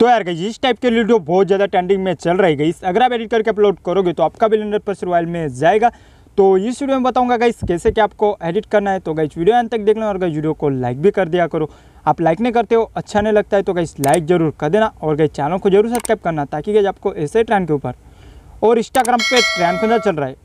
तो यार गई इस टाइप के वीडियो बहुत ज़्यादा ट्रेंडिंग में चल रही गई अगर आप एडिट करके अपलोड करोगे तो आपका भी हंड्रेड परसेंट रॉयल में जाएगा तो इस वीडियो में बताऊंगा गाइस कैसे क्या आपको एडिट करना है तो गाइस वीडियो अंत तक देख और गाइस वीडियो को लाइक भी कर दिया करो आप लाइक नहीं करते हो अच्छा नहीं लगता है तो गाइस लाइक जरूर कर देना और गाइस चैनल को जरूर सब्सक्राइब करना ताकि गाइस आपको ऐसे ट्रेंड के ऊपर और इंस्टाग्राम पर ट्रेंड खुदा चल रहा है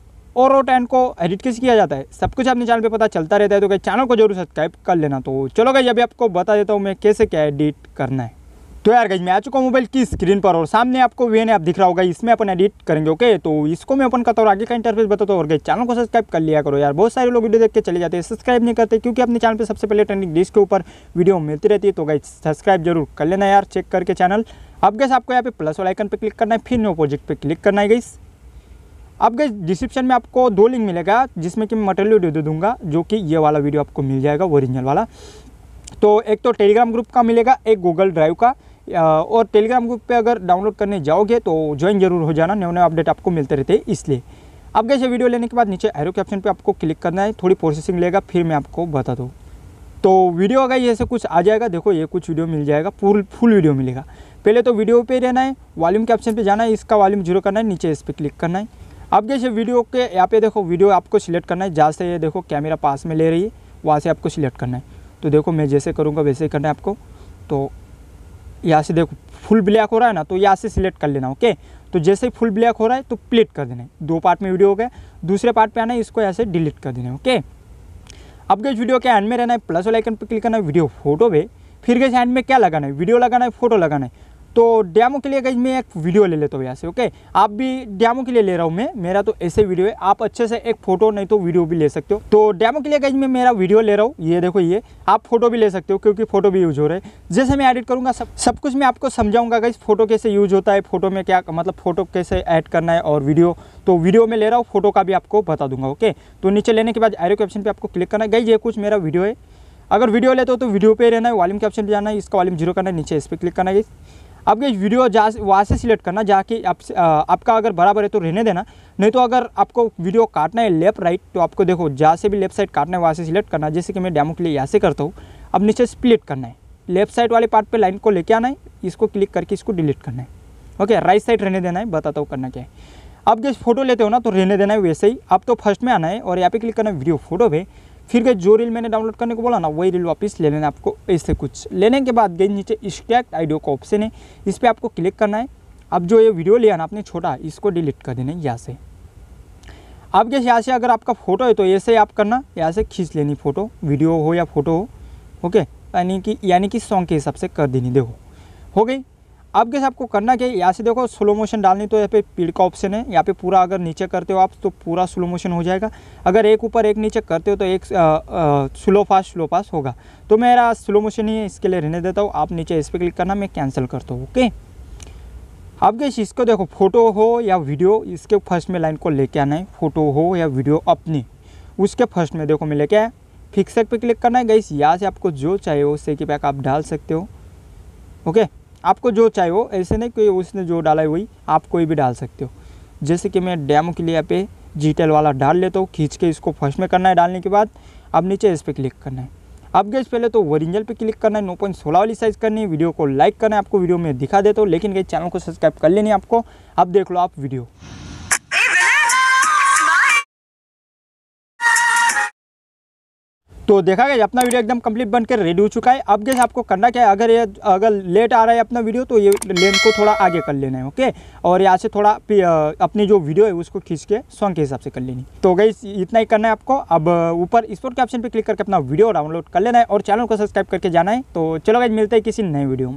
और वो ट्रेंड को एडिट कैसे किया जाता है सब कुछ अपने चैनल पर पता चलता रहता है तो गाइस चैनल को जरूर सब्सक्राइब कर लेना तो चलो गाइस अभी आपको बता देता हूँ मैं कैसे क्या एडिट करना है तो यार गई मैं आ चुका हूँ मोबाइल की स्क्रीन पर और सामने आपको वे ने आप दिख रहा होगा इसमें अपन एडिट करेंगे ओके तो इसको मैं अपन करता हूँ आगे का इंटरफेस बताता हूँ और गई चैनल को सब्सक्राइब कर लिया करो यार बहुत सारे लोग वीडियो देख के चले जाते हैं सब्सक्राइब नहीं करते क्योंकि अपने चैनल पर सबसे पहले ट्रेंडिंग डिस्क के ऊपर वीडियो मिलती रहती है तो गई सब्सक्राइब जरूर कर लेना यार चेक करके चैनल अब गैस आपको यहाँ पे प्लस वाला आइकन पर क्लिक करना है फिर नो प्रोजेक्ट पर क्लिक करना है गई अब गई डिस्क्रिप्शन में आपको दो लिंक मिलेगा जिसमें कि मैं मटेरियल वीडियो दे दूंगा जो कि ये वाला वीडियो आपको मिल जाएगा ओरिजिनल वाला तो एक तो टेलीग्राम ग्रुप का मिलेगा एक गूगल ड्राइव का और टेलीग्राम ग्रुप पे अगर डाउनलोड करने जाओगे तो ज्वाइन जरूर हो जाना नए नए अपडेट आपको मिलते रहते हैं इसलिए अब कैसे वीडियो लेने के बाद नीचे एरो के ऑप्शन पे आपको क्लिक करना है थोड़ी प्रोसेसिंग लेगा फिर मैं आपको बता दूँ तो वीडियो अगर ये कुछ आ जाएगा देखो ये कुछ वीडियो मिल जाएगा फुल फुल वीडियो मिलेगा पहले तो वीडियो पे रहना है वॉल्यूम के ऑप्शन पे जाना है इसका वॉल्यूम जीरो करना है नीचे इस पर क्लिक करना है अब जैसे वीडियो के यहाँ पे देखो वीडियो आपको सिलेक्ट करना है जहाँ से ये देखो कैमरा पास में ले रही है वहाँ से आपको सिलेक्ट करना है तो देखो मैं जैसे करूँगा वैसे ही करना है आपको तो यहाँ से देखो फुल ब्लैक हो रहा है ना तो यहाँ से सिलेक्ट कर लेना ओके तो जैसे ही फुल ब्लैक हो रहा है तो प्लेट कर देना है दो पार्ट में वीडियो हो गया दूसरे पार्ट पे आना है इसको ऐसे डिलीट कर देना है ओके अब गए वीडियो के एंड में रहना है प्लस वाले आइकन पर क्लिक करना है वीडियो फोटो पे फिर गए एंड में क्या लगाना है वीडियो लगाना है फोटो लगाना है तो डैमो के लिए गई मैं एक वीडियो ले लेता हूँ यहाँ से ओके आप भी डैमो के लिए ले रहा हूँ मैं मेरा तो ऐसे वीडियो है आप अच्छे से एक फोटो नहीं तो वीडियो भी ले सकते हो तो डैमो के लिए गई मैं मेरा वीडियो ले रहा हूँ ये देखो ये आप फोटो भी ले सकते हो क्योंकि फोटो भी यूज हो रहे हैं जैसे मैं एडिट करूँगा सब सब कुछ मैं आपको समझाऊंगा गई फोटो कैसे यूज होता है फोटो में क्या मतलब फोटो कैसे ऐड करना है और वीडियो तो वीडियो में ले रहा हूँ फोटो का भी आपको बता दूंगा ओके तो नीचे लेने के बाद आयो के ऑप्शन पर आपको क्लिक करना है गई ये कुछ मेरा वीडियो है अगर वीडियो लेते हो तो वीडियो पे रहना है वॉल्यूम के ऑप्शन पे जाना है इसका वॉल्यूम जीरो करना है नीचे इस पर क्लिक करना है आपके वीडियो जा वहाँ से सिलेक्ट करना जहाँ कि आप आपका अगर बराबर है तो रहने देना नहीं तो अगर आपको वीडियो काटना है लेफ्ट राइट तो आपको देखो जहाँ से भी लेफ्ट साइड काटना है वहाँ से सिलेक्ट करना जैसे कि मैं डैमो के लिए यहाँ से करता हूँ अब नीचे स्प्लिट करना है लेफ्ट साइड वाले पार्ट पर लाइन को लेके आना है इसको क्लिक करके इसको डिलीट करना है ओके राइट साइड रहने देना है बताता हूँ करना क्या है आप जैसे फोटो लेते हो ना तो रहने देना है वैसे ही आप तो फर्स्ट में आना है और यहाँ पे क्लिक करना है वीडियो फोटो पे फिर गए जो रील मैंने डाउनलोड करने को बोला ना वही रील वापस ले लेना आपको ऐसे कुछ लेने के बाद गई नीचे स्टैक्ट आइडियो का ऑप्शन है इस पर आपको क्लिक करना है अब जो ये वीडियो लिया ना आपने छोटा इसको डिलीट कर देना यहाँ से अब जैसे यहाँ से अगर आपका फ़ोटो है तो ऐसे आप करना यहाँ से खींच लेनी फ़ोटो वीडियो हो या फ़ोटो हो ओके यानी कि यानी कि सॉन्ग के हिसाब से कर देनी देखो हो गई अब कैसे आपको करना क्या है यहाँ से देखो स्लो मोशन डालनी तो यहाँ पे पीड़ का ऑप्शन है यहाँ पे पूरा अगर नीचे करते हो आप तो पूरा स्लो मोशन हो जाएगा अगर एक ऊपर एक नीचे करते हो तो एक आ, आ, स्लो फास्ट स्लो फास्ट होगा तो मेरा स्लो मोशन ही है इसके लिए रहने देता हूँ आप नीचे इस पर क्लिक करना मैं कैंसिल करता हूँ ओके अब कैसे इसको देखो फोटो हो या वीडियो इसके फर्स्ट में लाइन को लेके आना है फोटो हो या वीडियो अपनी उसके फर्स्ट में देखो मैं लेके आया फिक्सर पे क्लिक करना है गई यहाँ से आपको जो चाहिए वो सेकी पैक आप डाल सकते हो ओके आपको जो चाहिए वो ऐसे नहीं कोई उसने जो डाला है वही आप कोई भी डाल सकते हो जैसे कि मैं डैमो के लिए पे जीटेल वाला डाल लेता हूँ खींच के इसको फर्स्ट में करना है डालने के बाद अब नीचे इस पर क्लिक करना है अब गए पहले तो ओरिजिनल पे क्लिक करना है नो पॉइंट सोलह वाली साइज करनी है वीडियो को लाइक करना है आपको वीडियो में दिखा देता हूँ लेकिन गई चैनल को सब्सक्राइब कर लेनी है आपको अब देख लो आप वीडियो तो देखा गया अपना वीडियो एकदम कंप्लीट बनकर रेडी हो चुका है अब जैसे आपको करना क्या है अगर ये अगर लेट आ रहा है अपना वीडियो तो ये लेन को थोड़ा आगे कर लेना है ओके और यहाँ से थोड़ा अपनी जो वीडियो है उसको खींच के सॉन्ग के हिसाब से कर लेनी तो गई इतना ही करना है आपको अब ऊपर स्पोर्ट के ऑप्शन पर क्लिक करके अपना वीडियो डाउनलोड कर लेना है और चैनल को सब्सक्राइब करके जाना है तो चलो गई मिलते हैं किसी नए वीडियो में